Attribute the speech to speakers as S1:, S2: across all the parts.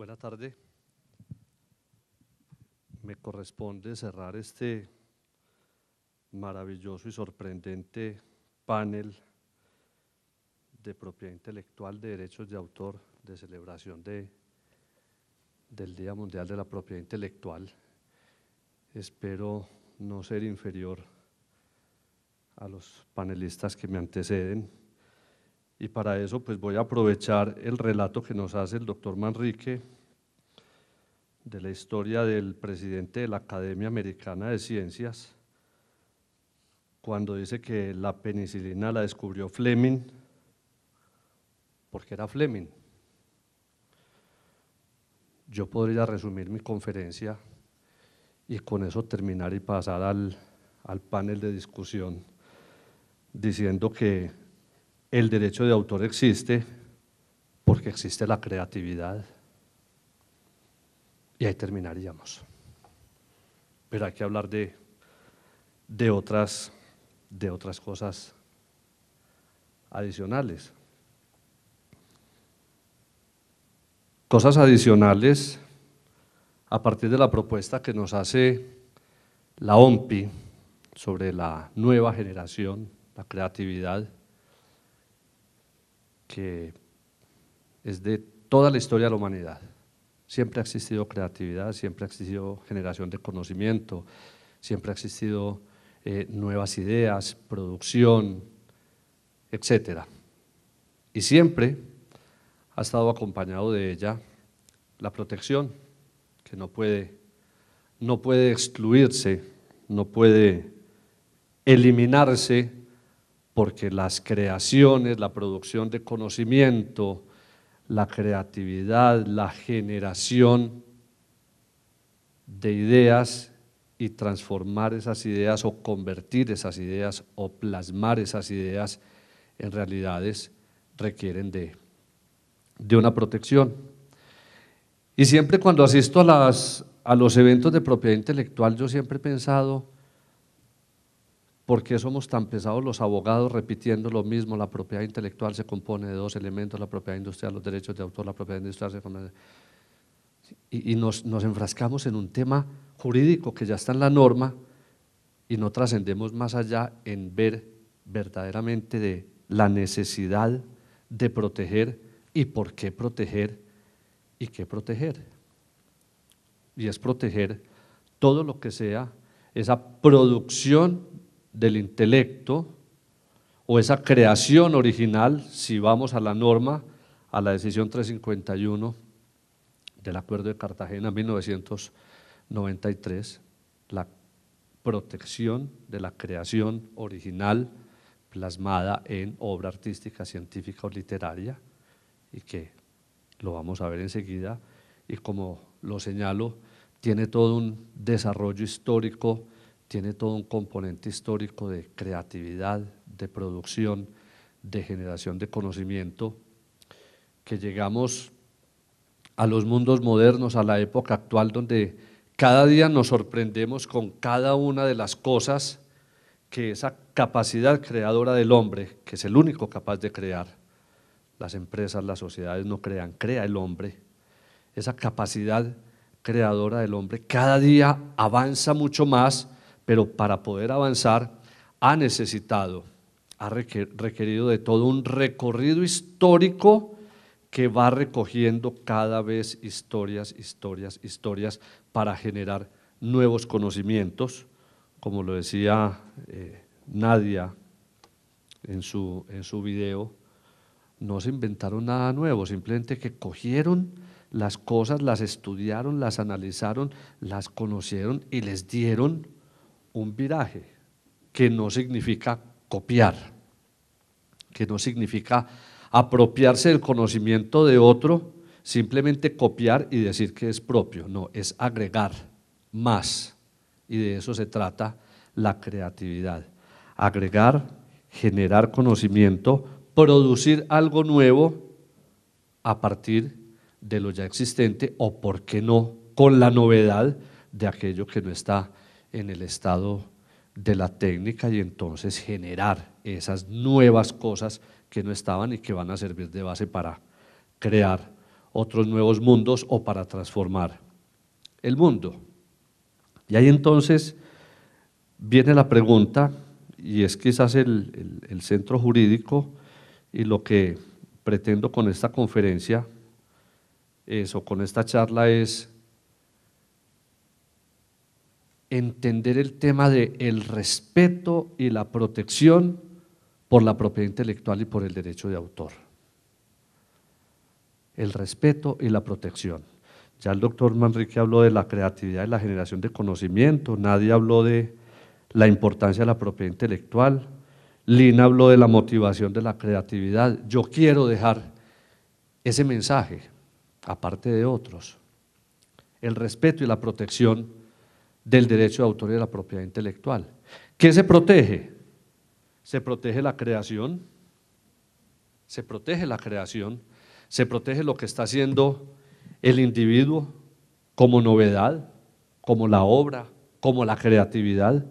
S1: Buenas tardes. Me corresponde cerrar este maravilloso y sorprendente panel de propiedad intelectual, de derechos de autor, de celebración de, del Día Mundial de la Propiedad Intelectual. Espero no ser inferior a los panelistas que me anteceden y para eso pues voy a aprovechar el relato que nos hace el doctor Manrique de la historia del presidente de la Academia Americana de Ciencias, cuando dice que la penicilina la descubrió Fleming, porque era Fleming. Yo podría resumir mi conferencia y con eso terminar y pasar al, al panel de discusión, diciendo que el derecho de autor existe porque existe la creatividad. Y ahí terminaríamos. Pero hay que hablar de, de, otras, de otras cosas adicionales. Cosas adicionales a partir de la propuesta que nos hace la OMPI sobre la nueva generación, la creatividad que es de toda la historia de la humanidad. Siempre ha existido creatividad, siempre ha existido generación de conocimiento, siempre ha existido eh, nuevas ideas, producción, etc. Y siempre ha estado acompañado de ella la protección, que no puede, no puede excluirse, no puede eliminarse porque las creaciones, la producción de conocimiento, la creatividad, la generación de ideas y transformar esas ideas o convertir esas ideas o plasmar esas ideas en realidades requieren de, una protección. Y siempre cuando asisto a, a los eventos de propiedad intelectual, yo siempre he pensado, ¿Por qué somos tan pesados los abogados repitiendo lo mismo? La propiedad intelectual se compone de dos elementos, la propiedad industrial, los derechos de autor, la propiedad industrial Y, nos, nos, enfrascamos en un tema jurídico que ya está en la norma y no trascendemos más allá en ver verdaderamente de la necesidad de proteger y por qué proteger y qué proteger. Y es proteger todo lo que sea esa producción del intelecto o esa creación original, si vamos a la norma, a la decisión 351 del Acuerdo de Cartagena 1993, la protección de la creación original plasmada en obra artística, científica o literaria, y que lo vamos a ver enseguida, y como lo señalo, tiene todo un desarrollo histórico, tiene todo un componente histórico de creatividad, de producción, de generación de conocimiento, que llegamos a los mundos modernos, a la época actual, donde cada día nos sorprendemos con cada una de las cosas que esa capacidad creadora del hombre, que es el único capaz de crear, las empresas, las sociedades no crean, crea el hombre, esa capacidad creadora del hombre cada día avanza mucho más pero para poder avanzar ha necesitado, ha requerido de todo un recorrido histórico que va recogiendo cada vez historias, historias, historias para generar nuevos conocimientos, como lo decía eh, Nadia en su, en su video, no se inventaron nada nuevo, simplemente que cogieron las cosas, las estudiaron, las analizaron, las conocieron y les dieron un viraje que no significa copiar, que no significa apropiarse del conocimiento de otro, simplemente copiar y decir que es propio, no, es agregar más. Y de eso se trata la creatividad. Agregar, generar conocimiento, producir algo nuevo a partir de lo ya existente o, por qué no, con la novedad de aquello que no está en el estado de la técnica y entonces generar esas nuevas cosas que no estaban y que van a servir de base para crear otros nuevos mundos o para transformar el mundo. Y ahí entonces viene la pregunta, y es quizás el, centro jurídico y lo que pretendo con esta conferencia o con esta charla es entender el tema del el respeto y la protección por la propiedad intelectual y por el derecho de autor. El respeto y la protección. Ya el doctor Manrique habló de la creatividad y la generación de conocimiento, nadie habló de la importancia de la propiedad intelectual, Lina habló de la motivación de la creatividad. Yo quiero dejar ese mensaje, aparte de otros. El respeto y la protección del derecho de autor y de la propiedad intelectual. ¿Qué se protege? Se protege la creación, se protege la creación, se protege lo que está haciendo el individuo como novedad, como la obra, como la creatividad.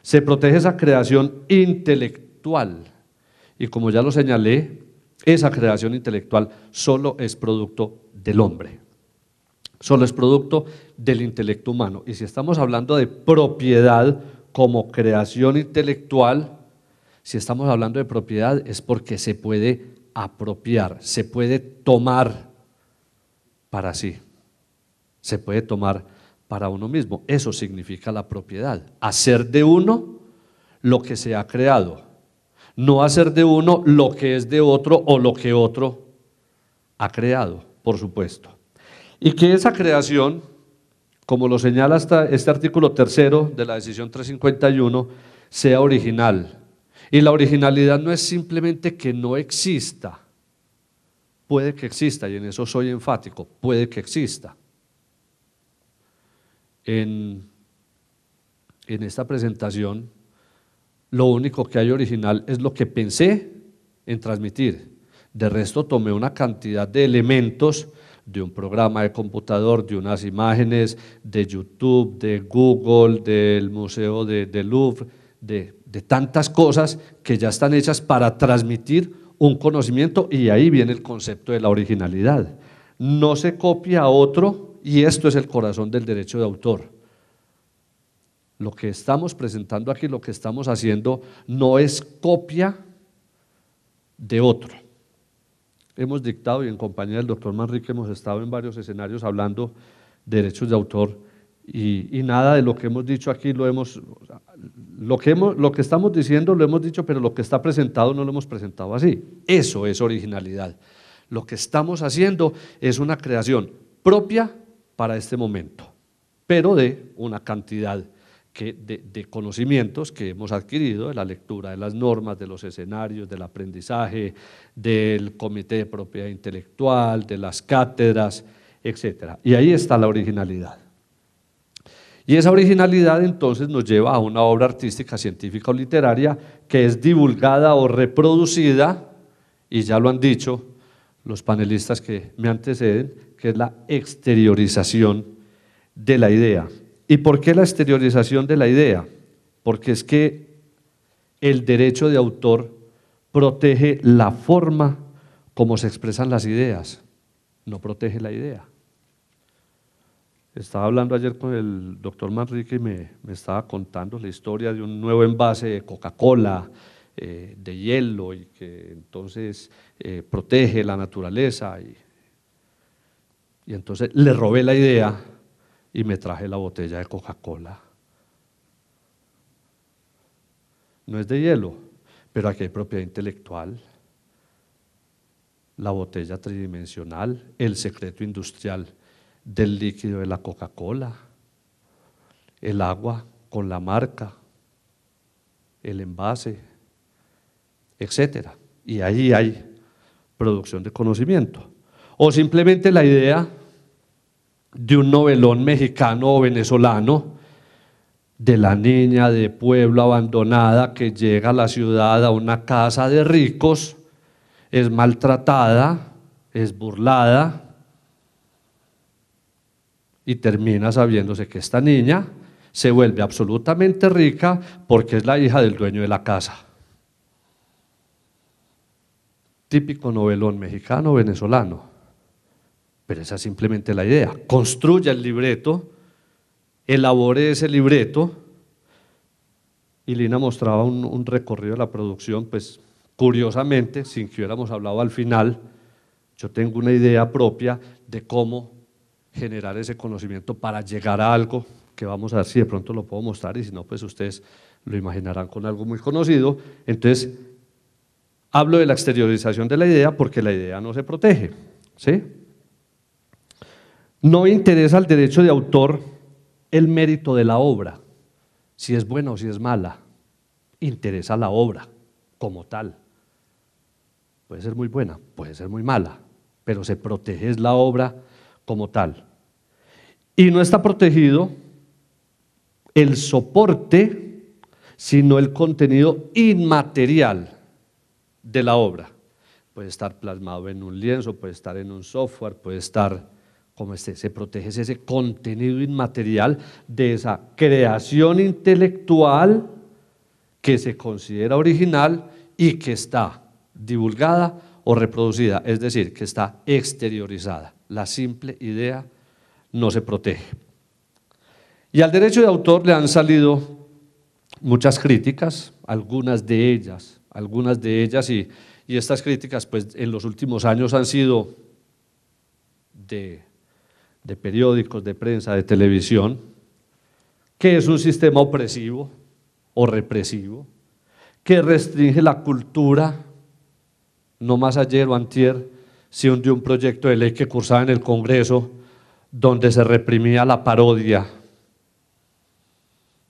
S1: Se protege esa creación intelectual y como ya lo señalé, esa creación intelectual solo es producto del hombre solo es producto del intelecto humano. Y si estamos hablando de propiedad como creación intelectual, si estamos hablando de propiedad es porque se puede apropiar, se puede tomar para sí, se puede tomar para uno mismo. Eso significa la propiedad, hacer de uno lo que se ha creado, no hacer de uno lo que es de otro o lo que otro ha creado, por supuesto. Y que esa creación, como lo señala este artículo tercero de la decisión 351, sea original. Y la originalidad no es simplemente que no exista, puede que exista, y en eso soy enfático, puede que exista. En, en esta presentación, lo único que hay original es lo que pensé en transmitir. De resto, tomé una cantidad de elementos de un programa de computador, de unas imágenes, de YouTube, de Google, del Museo de, Louvre, de tantas cosas que ya están hechas para transmitir un conocimiento y ahí viene el concepto de la originalidad. No se copia a otro y esto es el corazón del derecho de autor. Lo que estamos presentando aquí, lo que estamos haciendo, no es copia de otro hemos dictado y en compañía del doctor Manrique hemos estado en varios escenarios hablando de derechos de autor y, nada de lo que hemos dicho aquí lo hemos lo que hemos lo que estamos diciendo lo hemos dicho pero lo que está presentado no lo hemos presentado así eso es originalidad lo que estamos haciendo es una creación propia para este momento pero de una cantidad de, de, conocimientos que hemos adquirido, de la lectura de las normas, de los escenarios, del aprendizaje, del comité de propiedad intelectual, de las cátedras, etc. Y ahí está la originalidad. Y esa originalidad entonces nos lleva a una obra artística, científica o literaria que es divulgada o reproducida, y ya lo han dicho los panelistas que me anteceden, que es la exteriorización de la idea. ¿Y por qué la exteriorización de la idea? Porque es que el derecho de autor protege la forma como se expresan las ideas, no protege la idea. Estaba hablando ayer con el doctor Manrique y me, estaba contando la historia de un nuevo envase de Coca-Cola, eh, de hielo, y que entonces eh, protege la naturaleza. Y, y entonces le robé la idea y me traje la botella de Coca-Cola. No es de hielo, pero aquí hay propiedad intelectual, la botella tridimensional, el secreto industrial del líquido de la Coca-Cola, el agua con la marca, el envase, etc. Y ahí hay producción de conocimiento. O simplemente la idea de un novelón mexicano o venezolano, de la niña de pueblo abandonada que llega a la ciudad a una casa de ricos, es maltratada, es burlada, y termina sabiéndose que esta niña se vuelve absolutamente rica porque es la hija del dueño de la casa. Típico novelón mexicano o venezolano. Pero esa es simplemente la idea. Construya el libreto, elabore ese libreto. Y Lina mostraba un, recorrido de la producción, pues curiosamente, sin que hubiéramos hablado al final, yo tengo una idea propia de cómo generar ese conocimiento para llegar a algo que vamos a ver si de pronto lo puedo mostrar y si no, pues ustedes lo imaginarán con algo muy conocido. Entonces, hablo de la exteriorización de la idea porque la idea no se protege. ¿sí? No interesa el derecho de autor el mérito de la obra, si es buena o si es mala. Interesa la obra como tal. Puede ser muy buena, puede ser muy mala, pero se protege la obra como tal. Y no está protegido el soporte, sino el contenido inmaterial de la obra. Puede estar plasmado en un lienzo, puede estar en un software, puede estar como este, se protege ese contenido inmaterial de esa creación intelectual que se considera original y que está divulgada o reproducida, es decir, que está exteriorizada. La simple idea no se protege. Y al derecho de autor le han salido muchas críticas, algunas de ellas, algunas de ellas, y, y estas críticas pues, en los últimos años han sido de de periódicos, de prensa, de televisión, que es un sistema opresivo o represivo, que restringe la cultura. No más ayer o antier se hundió un proyecto de ley que cursaba en el Congreso donde se reprimía la parodia.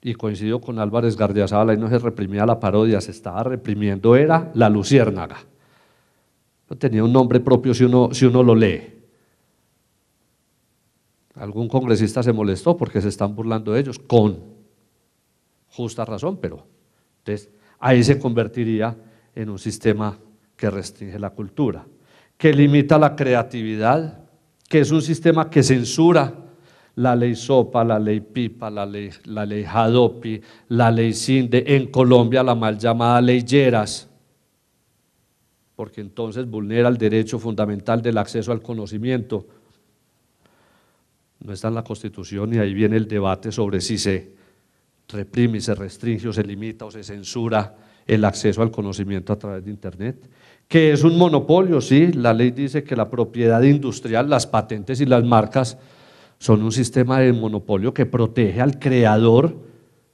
S1: Y coincidió con Álvarez Gardiazabal, ahí no se reprimía la parodia, se estaba reprimiendo, era la luciérnaga. No tenía un nombre propio si uno, si uno lo lee. Algún congresista se molestó porque se están burlando de ellos, con justa razón, pero entonces ahí se convertiría en un sistema que restringe la cultura, que limita la creatividad, que es un sistema que censura la ley SOPA, la ley PIPA, la ley, JADOPI, la ley SINDE, en Colombia la mal llamada ley Lleras, porque entonces vulnera el derecho fundamental del acceso al conocimiento, no está en la Constitución y ahí viene el debate sobre si se reprime, se restringe o se limita o se censura el acceso al conocimiento a través de Internet. Que es un monopolio, sí, la ley dice que la propiedad industrial, las patentes y las marcas son un sistema de monopolio que protege al creador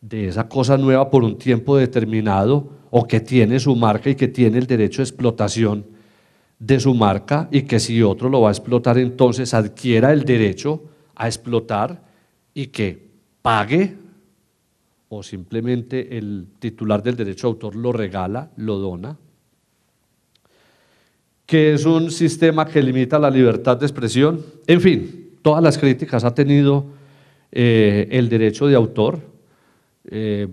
S1: de esa cosa nueva por un tiempo determinado o que tiene su marca y que tiene el derecho de explotación de su marca y que si otro lo va a explotar entonces adquiera el derecho a explotar y que pague o simplemente el titular del derecho autor lo regala, lo dona, que es un sistema que limita la libertad de expresión. En fin, todas las críticas ha tenido eh, el derecho de autor. Eh,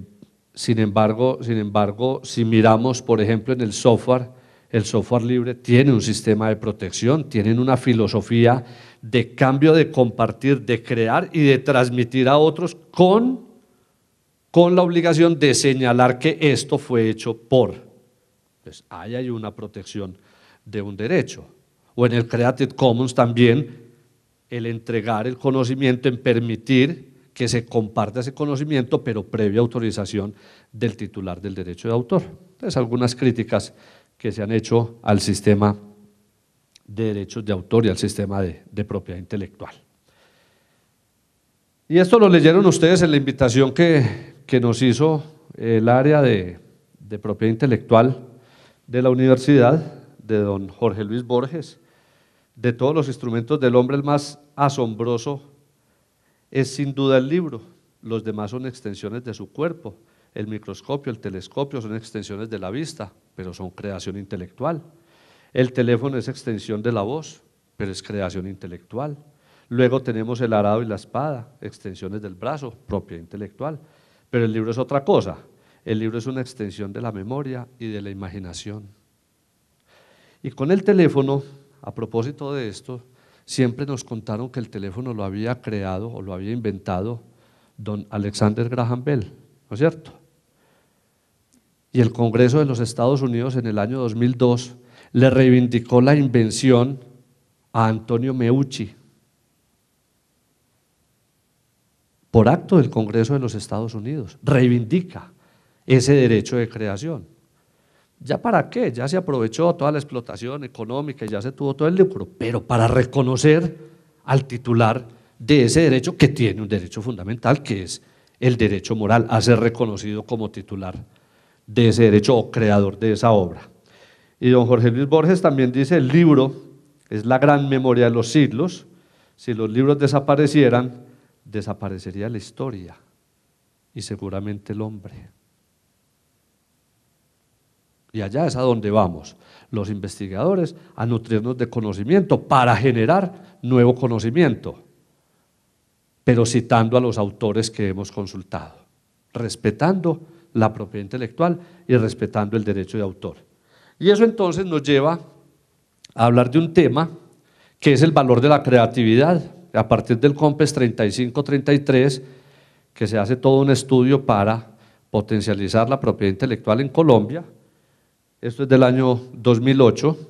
S1: sin, embargo, sin embargo, si miramos, por ejemplo, en el software, el software libre tiene un sistema de protección, tienen una filosofía de cambio, de compartir, de crear y de transmitir a otros con, con la obligación de señalar que esto fue hecho por. Pues ahí hay una protección de un derecho. O en el Creative Commons también el entregar el conocimiento, en permitir que se comparta ese conocimiento, pero previa autorización del titular del derecho de autor. Entonces, algunas críticas que se han hecho al sistema de derechos de autor y al sistema de, propiedad intelectual. Y esto lo leyeron ustedes en la invitación que, nos hizo el área de propiedad intelectual de la universidad, de don Jorge Luis Borges, de todos los instrumentos del hombre, el más asombroso es sin duda el libro. Los demás son extensiones de su cuerpo. El microscopio, el telescopio son extensiones de la vista, pero son creación intelectual. El teléfono es extensión de la voz, pero es creación intelectual. Luego tenemos el arado y la espada, extensiones del brazo, propia intelectual. Pero el libro es otra cosa. El libro es una extensión de la memoria y de la imaginación. Y con el teléfono, a propósito de esto, siempre nos contaron que el teléfono lo había creado o lo había inventado don Alexander Graham Bell, ¿no es cierto? y el Congreso de los Estados Unidos en el año 2002 le reivindicó la invención a Antonio Meucci por acto del Congreso de los Estados Unidos. Reivindica ese derecho de creación. ¿Ya para qué? Ya se aprovechó toda la explotación económica, ya se tuvo todo el lucro, pero para reconocer al titular de ese derecho que tiene un derecho fundamental, que es el derecho moral a ser reconocido como titular de ese derecho o creador de esa obra. Y don Jorge Luis Borges también dice, el libro es la gran memoria de los siglos, si los libros desaparecieran, desaparecería la historia y seguramente el hombre. Y allá es a donde vamos, los investigadores, a nutrirnos de conocimiento para generar nuevo conocimiento, pero citando a los autores que hemos consultado, respetando la propiedad intelectual y respetando el derecho de autor. Y eso entonces nos lleva a hablar de un tema que es el valor de la creatividad. A partir del COMPES 3533, que se hace todo un estudio para potencializar la propiedad intelectual en Colombia, esto es del año 2008,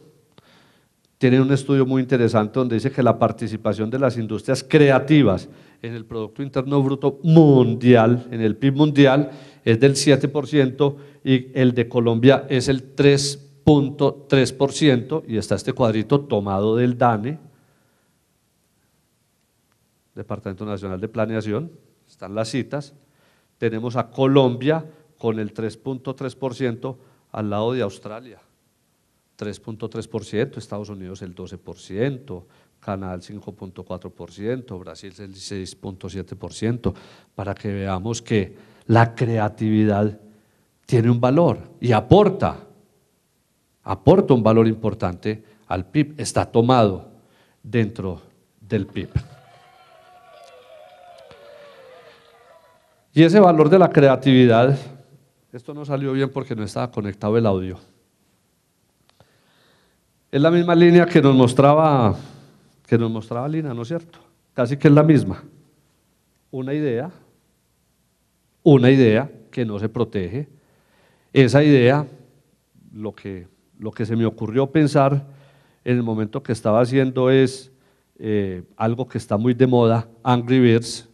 S1: tiene un estudio muy interesante donde dice que la participación de las industrias creativas en el Producto Interno Bruto Mundial, en el PIB mundial, es del 7% y el de Colombia es el 3.3% y está este cuadrito tomado del DANE, Departamento Nacional de Planeación, están las citas. Tenemos a Colombia con el 3.3% al lado de Australia. 3.3%, Estados Unidos el 12%, Canadá el 5.4%, Brasil el 6.7%, para que veamos que la creatividad tiene un valor y aporta, aporta un valor importante al PIB, está tomado dentro del PIB. Y ese valor de la creatividad, esto no salió bien porque no estaba conectado el audio. Es la misma línea que nos mostraba que nos mostraba Lina, ¿no es cierto? Casi que es la misma. Una idea una idea que no se protege. Esa idea, lo que, se me ocurrió pensar en el momento que estaba haciendo es eh, algo que está muy de moda, Angry Birds.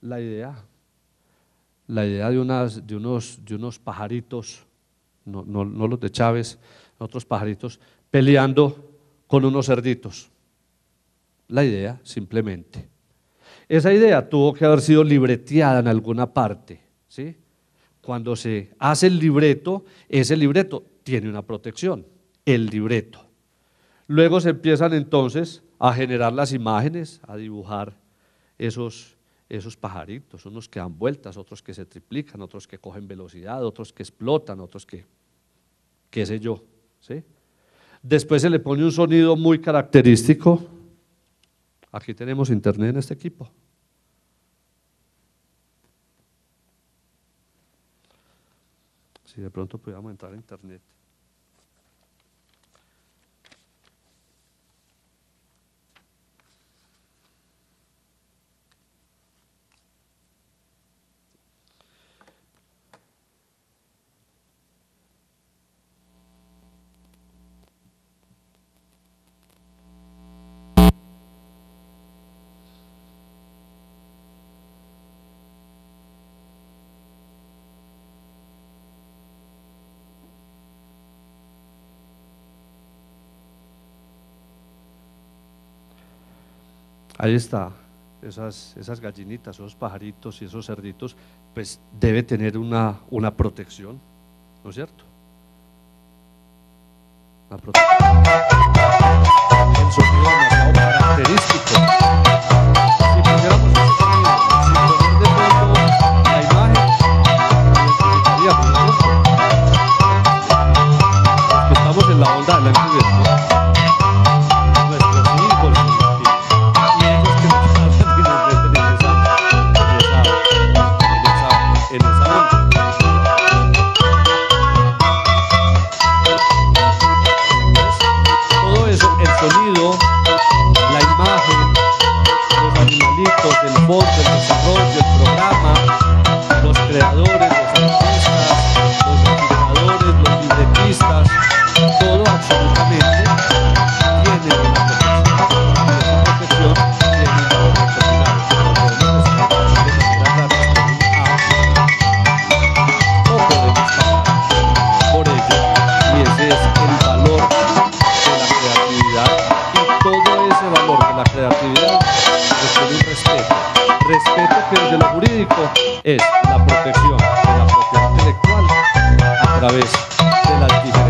S1: La idea, la idea de, de, unos, pajaritos, no, no los de Chávez, otros pajaritos, peleando con unos cerditos. La idea, simplemente. Esa idea tuvo que haber sido libreteada en alguna parte. ¿sí? Cuando se hace el libreto, ese libreto tiene una protección, el libreto. Luego se empiezan entonces a generar las imágenes, a dibujar esos, esos pajaritos, unos que dan vueltas, otros que se triplican, otros que cogen velocidad, otros que explotan, otros que, qué sé yo. ¿sí? Después se le pone un sonido muy característico, Aquí tenemos internet en este equipo. Si de pronto pudiéramos entrar a internet. ahí está, esas, esas gallinitas, esos pajaritos y esos cerditos, pues debe tener una, una protección, ¿no es cierto? Una protección. El sonido demasiado característico. Si pusiéramos ese sonido, si ponemos de fondo la imagen, ¿no? Estamos en la onda de la সম্বোধ Gracias.